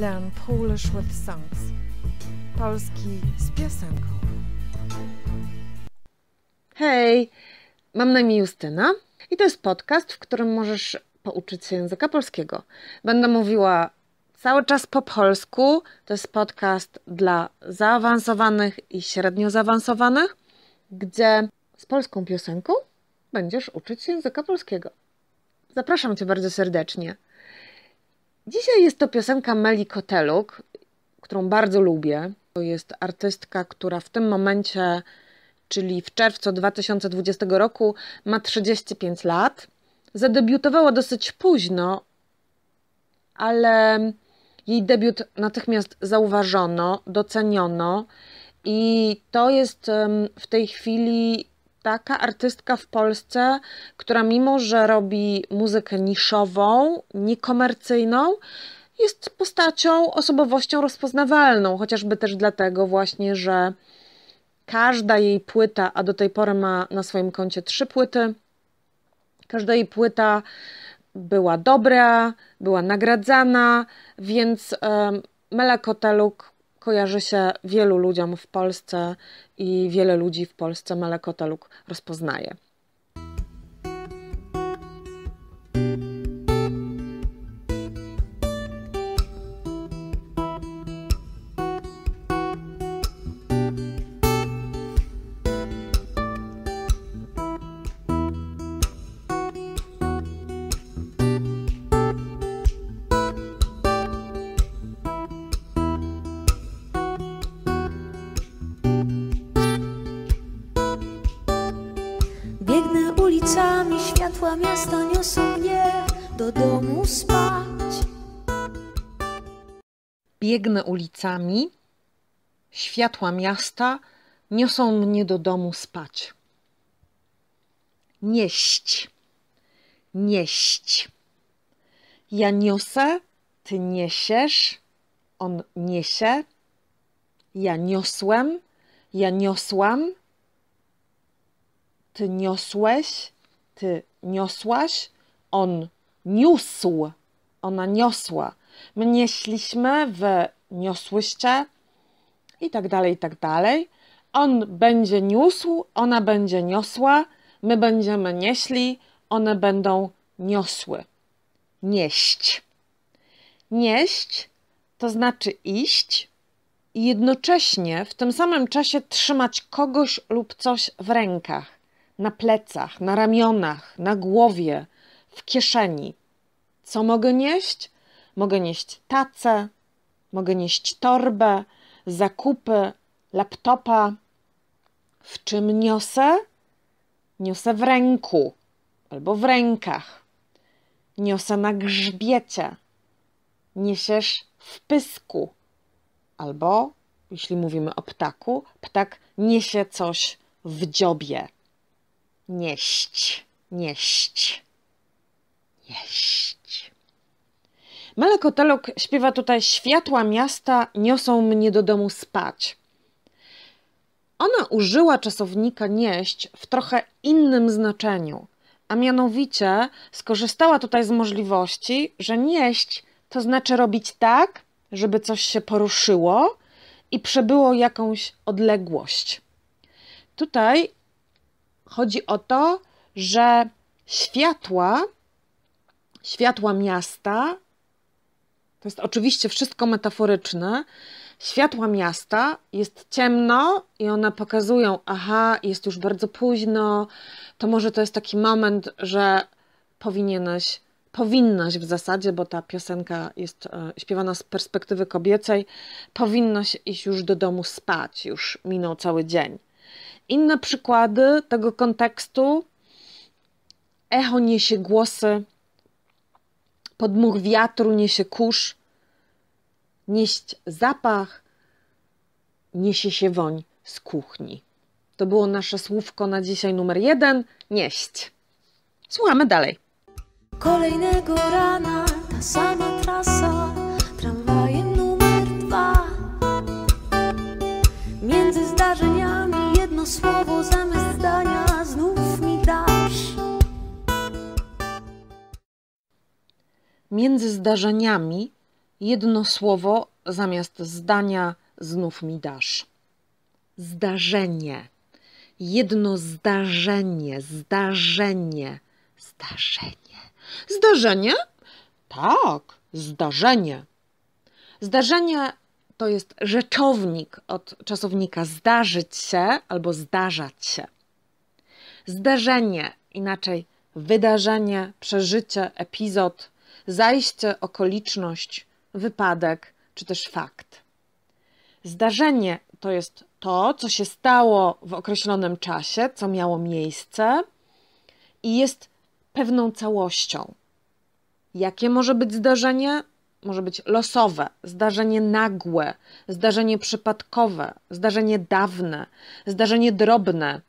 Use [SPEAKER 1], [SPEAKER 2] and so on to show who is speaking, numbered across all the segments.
[SPEAKER 1] Learn Polish with Songs. Polski z piosenką. Hej, mam na imię Justyna i to jest podcast, w którym możesz pouczyć się języka polskiego. Będę mówiła cały czas po polsku. To jest podcast dla zaawansowanych i średnio zaawansowanych, gdzie z polską piosenką będziesz uczyć się języka polskiego. Zapraszam Cię bardzo serdecznie. Dzisiaj jest to piosenka Meli Koteluk, którą bardzo lubię. To jest artystka, która w tym momencie, czyli w czerwcu 2020 roku, ma 35 lat. Zadebiutowała dosyć późno, ale jej debiut natychmiast zauważono, doceniono i to jest w tej chwili taka artystka w Polsce, która mimo, że robi muzykę niszową, niekomercyjną, jest postacią, osobowością rozpoznawalną, chociażby też dlatego właśnie, że każda jej płyta, a do tej pory ma na swoim koncie trzy płyty, każda jej płyta była dobra, była nagradzana, więc Mela Koteluk kojarzy się wielu ludziom w Polsce i wiele ludzi w Polsce Meleko rozpoznaje. ulicami światła miasta niosą mnie do domu spać. Biegnę ulicami, światła miasta niosą mnie do domu spać. Nieść, nieść. Ja niosę, ty niesiesz, on niesie. Ja niosłem, ja niosłam. Ty niosłeś, ty niosłaś, on niósł, ona niosła. My nieśliśmy, wy niosłyście i tak dalej, i tak dalej. On będzie niósł, ona będzie niosła, my będziemy nieśli, one będą niosły. Nieść. Nieść to znaczy iść i jednocześnie w tym samym czasie trzymać kogoś lub coś w rękach na plecach, na ramionach, na głowie, w kieszeni. Co mogę nieść? Mogę nieść tacę, mogę nieść torbę, zakupy, laptopa. W czym niosę? Niosę w ręku albo w rękach. Niosę na grzbiecie. Niesiesz w pysku. Albo, jeśli mówimy o ptaku, ptak niesie coś w dziobie nieść, nieść, nieść. Malekotelok śpiewa tutaj Światła miasta niosą mnie do domu spać. Ona użyła czasownika nieść w trochę innym znaczeniu, a mianowicie skorzystała tutaj z możliwości, że nieść to znaczy robić tak, żeby coś się poruszyło i przebyło jakąś odległość. Tutaj Chodzi o to, że światła, światła miasta, to jest oczywiście wszystko metaforyczne, światła miasta jest ciemno i one pokazują, aha, jest już bardzo późno, to może to jest taki moment, że powinieneś, powinnaś w zasadzie, bo ta piosenka jest e, śpiewana z perspektywy kobiecej, powinnaś iść już do domu spać, już minął cały dzień. Inne przykłady tego kontekstu. Echo niesie głosy, podmuch wiatru niesie kurz, nieść zapach, niesie się woń z kuchni. To było nasze słówko na dzisiaj numer jeden, nieść. Słuchamy dalej. Kolejnego rana ta sama trasa między zdarzeniami jedno słowo zamiast zdania znów mi dasz. Zdarzenie. Jedno zdarzenie, zdarzenie, zdarzenie. Zdarzenie? Tak, zdarzenie. Zdarzenie to jest rzeczownik od czasownika zdarzyć się albo zdarzać się. Zdarzenie, inaczej wydarzenie, przeżycie, epizod, zajście, okoliczność, wypadek czy też fakt. Zdarzenie to jest to, co się stało w określonym czasie, co miało miejsce i jest pewną całością. Jakie może być zdarzenie? Może być losowe, zdarzenie nagłe, zdarzenie przypadkowe, zdarzenie dawne, zdarzenie drobne,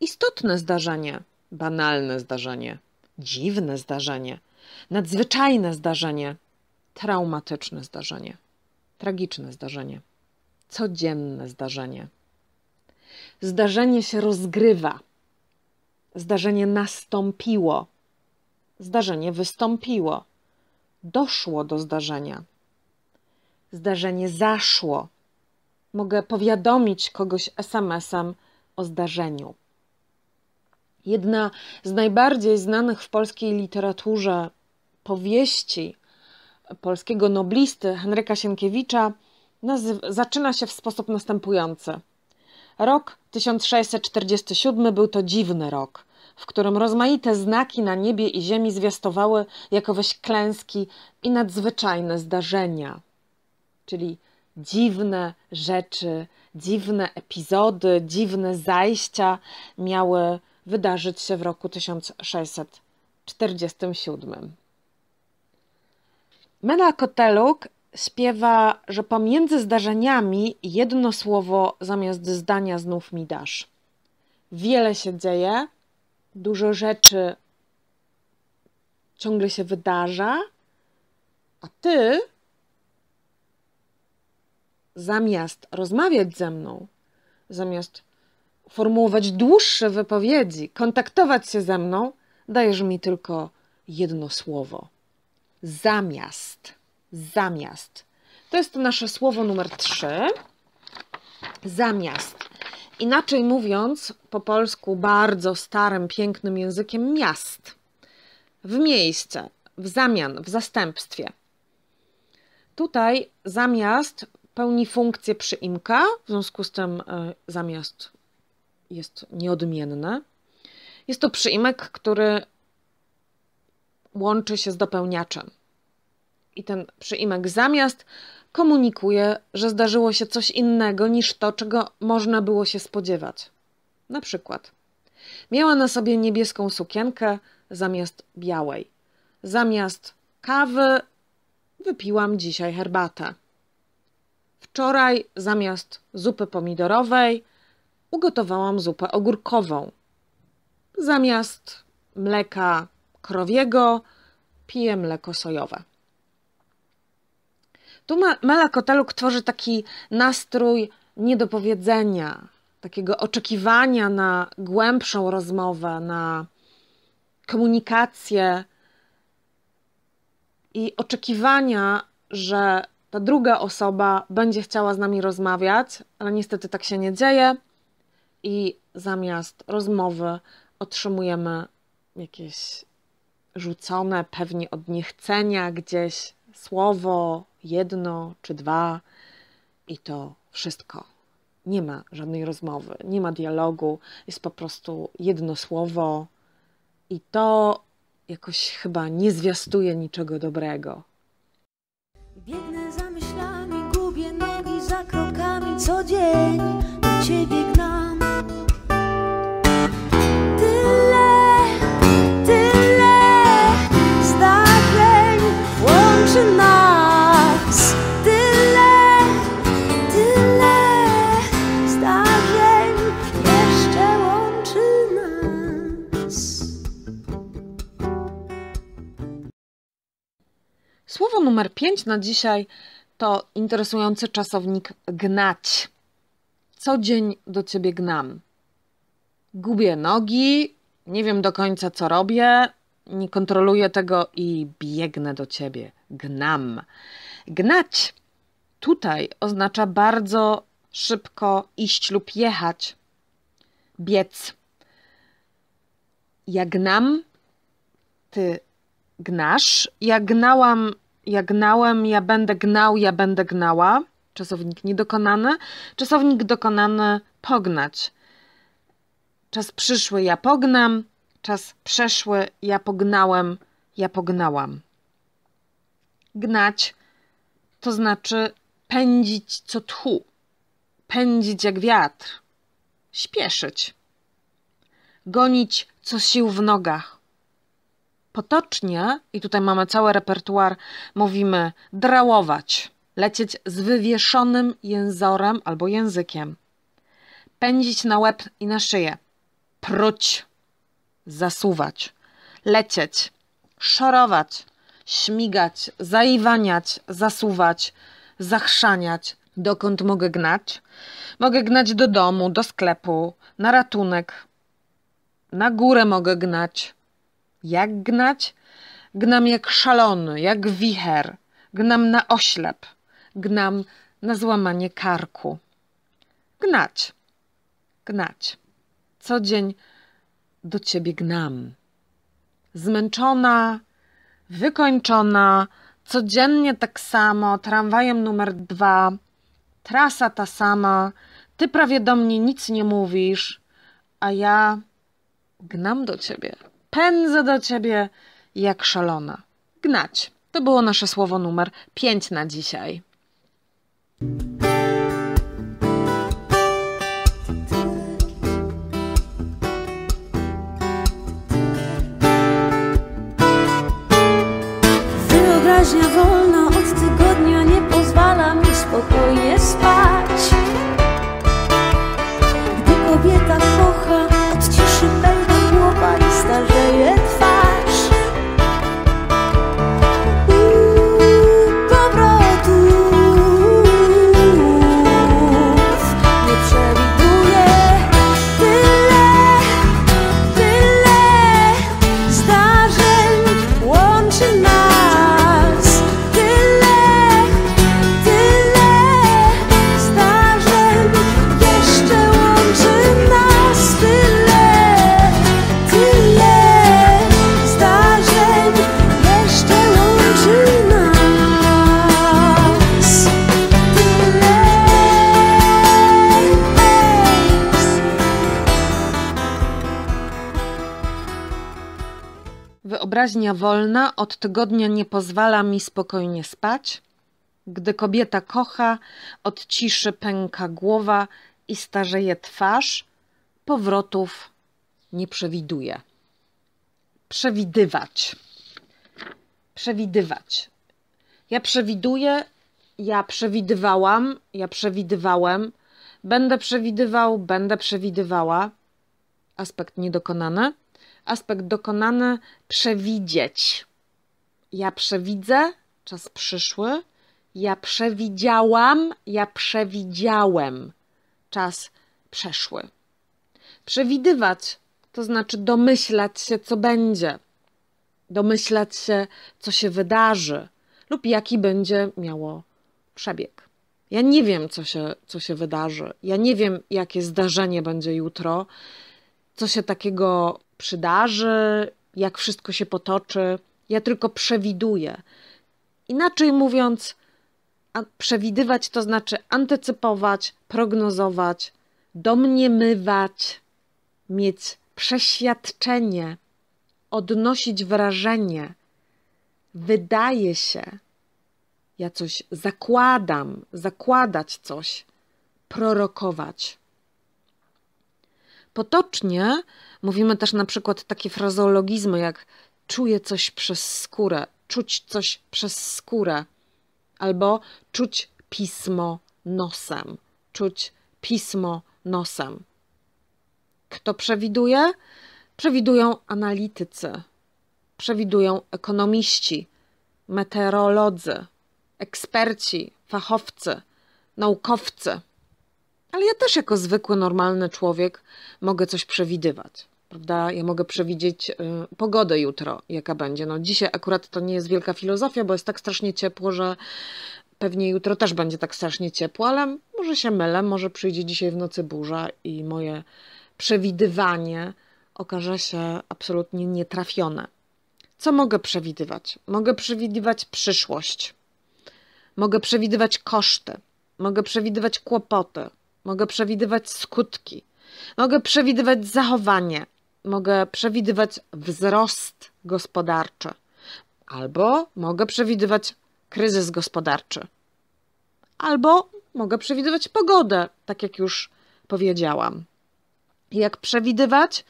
[SPEAKER 1] istotne zdarzenie, banalne zdarzenie, dziwne zdarzenie, Nadzwyczajne zdarzenie, traumatyczne zdarzenie, tragiczne zdarzenie, codzienne zdarzenie. Zdarzenie się rozgrywa. Zdarzenie nastąpiło. Zdarzenie wystąpiło. Doszło do zdarzenia. Zdarzenie zaszło. Mogę powiadomić kogoś SMS-em o zdarzeniu. Jedna z najbardziej znanych w polskiej literaturze powieści polskiego noblisty Henryka Sienkiewicza zaczyna się w sposób następujący. Rok 1647 był to dziwny rok, w którym rozmaite znaki na niebie i ziemi zwiastowały jakoweś klęski i nadzwyczajne zdarzenia. Czyli dziwne rzeczy, dziwne epizody, dziwne zajścia miały wydarzyć się w roku 1647. Mela Koteluk śpiewa, że pomiędzy zdarzeniami jedno słowo zamiast zdania znów mi dasz. Wiele się dzieje, dużo rzeczy ciągle się wydarza, a ty zamiast rozmawiać ze mną, zamiast formułować dłuższe wypowiedzi, kontaktować się ze mną, dajesz mi tylko jedno słowo zamiast. Zamiast. To jest to nasze słowo numer 3. Zamiast. Inaczej mówiąc, po polsku bardzo starym, pięknym językiem miast. W miejsce, w zamian, w zastępstwie. Tutaj zamiast pełni funkcję przyimka, w związku z tym e, zamiast jest nieodmienne. Jest to przyimek, który łączy się z dopełniaczem. I ten przyimek zamiast komunikuje, że zdarzyło się coś innego niż to, czego można było się spodziewać. Na przykład miała na sobie niebieską sukienkę zamiast białej. Zamiast kawy wypiłam dzisiaj herbatę. Wczoraj zamiast zupy pomidorowej ugotowałam zupę ogórkową. Zamiast mleka krowiego, piję mleko sojowe. Tu Mela Koteluk tworzy taki nastrój niedopowiedzenia, takiego oczekiwania na głębszą rozmowę, na komunikację i oczekiwania, że ta druga osoba będzie chciała z nami rozmawiać, ale niestety tak się nie dzieje i zamiast rozmowy otrzymujemy jakieś rzucone pewnie od niechcenia gdzieś słowo, jedno czy dwa, i to wszystko. Nie ma żadnej rozmowy, nie ma dialogu, jest po prostu jedno słowo, i to jakoś chyba nie zwiastuje niczego dobrego. Biegnę za myślami, gubię nogi za krokami, co dzień do ciebie gnam. 5 na no dzisiaj to interesujący czasownik gnać. Co dzień do ciebie gnam. Gubię nogi, nie wiem do końca co robię, nie kontroluję tego i biegnę do ciebie. Gnam. Gnać tutaj oznacza bardzo szybko iść lub jechać. Biec. Ja gnam, ty gnasz. Ja gnałam ja gnałem, ja będę gnał, ja będę gnała. Czasownik niedokonany. Czasownik dokonany pognać. Czas przyszły ja pognam, czas przeszły ja pognałem, ja pognałam. Gnać to znaczy pędzić co tchu, pędzić jak wiatr, śpieszyć, gonić co sił w nogach, Potocznie, i tutaj mamy cały repertuar, mówimy drałować, lecieć z wywieszonym jęzorem albo językiem, pędzić na łeb i na szyję, pruć, zasuwać, lecieć, szorować, śmigać, zaiwaniać, zasuwać, zachrzaniać, dokąd mogę gnać? Mogę gnać do domu, do sklepu, na ratunek. Na górę mogę gnać, jak gnać? Gnam jak szalony, jak wicher. Gnam na oślep. Gnam na złamanie karku. Gnać. Gnać. Co dzień do ciebie gnam. Zmęczona, wykończona, codziennie tak samo, tramwajem numer dwa, trasa ta sama, ty prawie do mnie nic nie mówisz, a ja gnam do ciebie pędzę do ciebie jak szalona. Gnać. To było nasze słowo numer 5 na dzisiaj. Wyobraźnia wolna od tygodnia nie pozwala mi spokojnie spać. Wyobraźnia wolna od tygodnia nie pozwala mi spokojnie spać. Gdy kobieta kocha, od ciszy pęka głowa i starzeje twarz, powrotów nie przewiduje. Przewidywać. Przewidywać. Ja przewiduję, ja przewidywałam, ja przewidywałem, będę przewidywał, będę przewidywała. Aspekt niedokonany aspekt dokonany przewidzieć. Ja przewidzę czas przyszły, ja przewidziałam, ja przewidziałem czas przeszły. Przewidywać to znaczy domyślać się, co będzie, domyślać się, co się wydarzy lub jaki będzie miało przebieg. Ja nie wiem, co się, co się wydarzy. Ja nie wiem, jakie zdarzenie będzie jutro, co się takiego przydarzy, jak wszystko się potoczy. Ja tylko przewiduję. Inaczej mówiąc, przewidywać to znaczy antycypować, prognozować, domniemywać, mieć przeświadczenie, odnosić wrażenie. Wydaje się, ja coś zakładam, zakładać coś, prorokować. Potocznie mówimy też na przykład takie frazeologizmy jak czuję coś przez skórę, czuć coś przez skórę, albo czuć pismo nosem, czuć pismo nosem. Kto przewiduje? Przewidują analitycy, przewidują ekonomiści, meteorolodzy, eksperci, fachowcy, naukowcy. Ale ja też jako zwykły, normalny człowiek mogę coś przewidywać. Prawda? Ja mogę przewidzieć y, pogodę jutro, jaka będzie. No dzisiaj akurat to nie jest wielka filozofia, bo jest tak strasznie ciepło, że pewnie jutro też będzie tak strasznie ciepło, ale może się mylę, może przyjdzie dzisiaj w nocy burza i moje przewidywanie okaże się absolutnie nietrafione. Co mogę przewidywać? Mogę przewidywać przyszłość. Mogę przewidywać koszty. Mogę przewidywać kłopoty mogę przewidywać skutki, mogę przewidywać zachowanie, mogę przewidywać wzrost gospodarczy, albo mogę przewidywać kryzys gospodarczy, albo mogę przewidywać pogodę, tak jak już powiedziałam. Jak przewidywać?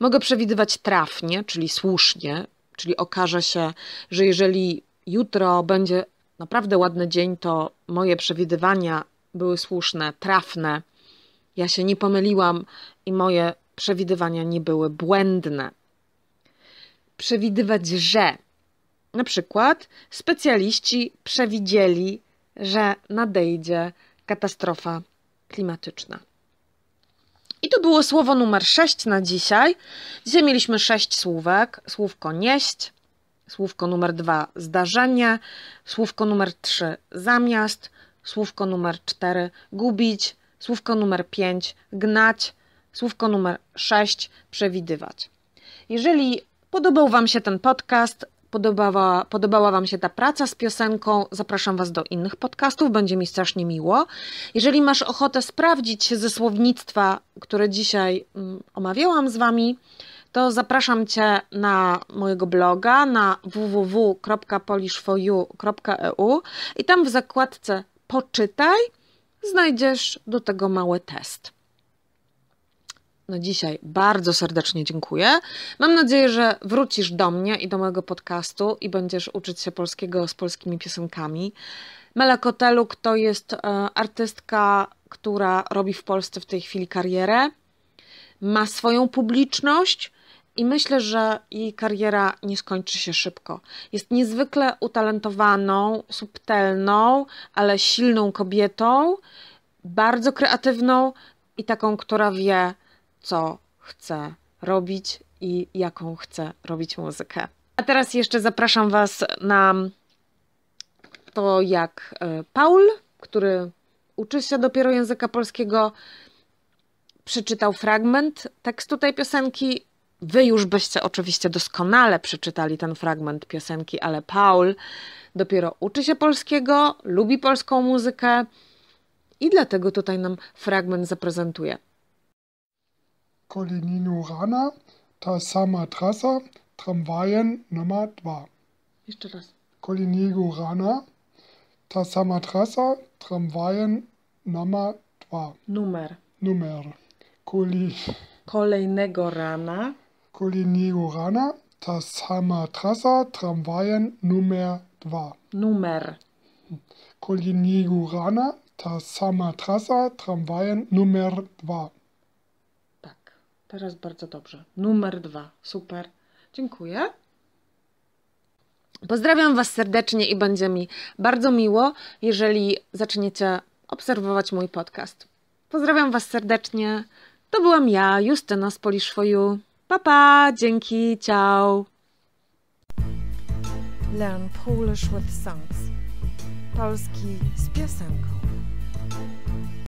[SPEAKER 1] Mogę przewidywać trafnie, czyli słusznie, czyli okaże się, że jeżeli jutro będzie naprawdę ładny dzień, to moje przewidywania były słuszne, trafne. Ja się nie pomyliłam i moje przewidywania nie były błędne. Przewidywać, że na przykład specjaliści przewidzieli, że nadejdzie katastrofa klimatyczna. I to było słowo numer 6 na dzisiaj. Dzisiaj mieliśmy 6 słówek. Słówko nieść, słówko numer 2 zdarzenie, słówko numer 3 zamiast, słówko numer 4 gubić, słówko numer 5 gnać, słówko numer 6 przewidywać. Jeżeli podobał Wam się ten podcast, podobała, podobała Wam się ta praca z piosenką, zapraszam Was do innych podcastów, będzie mi strasznie miło. Jeżeli masz ochotę sprawdzić się ze słownictwa, które dzisiaj mm, omawiałam z Wami, to zapraszam Cię na mojego bloga na www.polishforyou.eu i tam w zakładce poczytaj, znajdziesz do tego mały test. Na no dzisiaj bardzo serdecznie dziękuję. Mam nadzieję, że wrócisz do mnie i do mojego podcastu i będziesz uczyć się polskiego z polskimi piosenkami. Mela Koteluk to jest e, artystka, która robi w Polsce w tej chwili karierę. Ma swoją publiczność, i myślę, że jej kariera nie skończy się szybko. Jest niezwykle utalentowaną, subtelną, ale silną kobietą, bardzo kreatywną i taką, która wie, co chce robić i jaką chce robić muzykę. A teraz jeszcze zapraszam Was na to, jak e, Paul, który uczy się dopiero języka polskiego, przeczytał fragment tekstu tej piosenki Wy już byście oczywiście doskonale przeczytali ten fragment piosenki, ale Paul dopiero uczy się polskiego, lubi polską muzykę i dlatego tutaj nam fragment zaprezentuje. kolejnego rana, ta sama trasa, tramwajen numer 2. Jeszcze raz. Koleninu rana, ta sama trasa, tramwajen numer 2. Numer. Numer. Koli... Kolejnego rana. Kolinigorana ta sama trasa tramwajem numer 2. Numer. Kolinigorana ta sama trasa tramwajem numer 2. Tak, teraz bardzo dobrze. Numer 2, super. Dziękuję. Pozdrawiam Was serdecznie i będzie mi bardzo miło, jeżeli zaczniecie obserwować mój podcast. Pozdrawiam Was serdecznie. To byłam ja, Justyna z Poliszwoju. Pa, pa, dzięki, ciao. Learn Polish with songs. Polski z piosenką.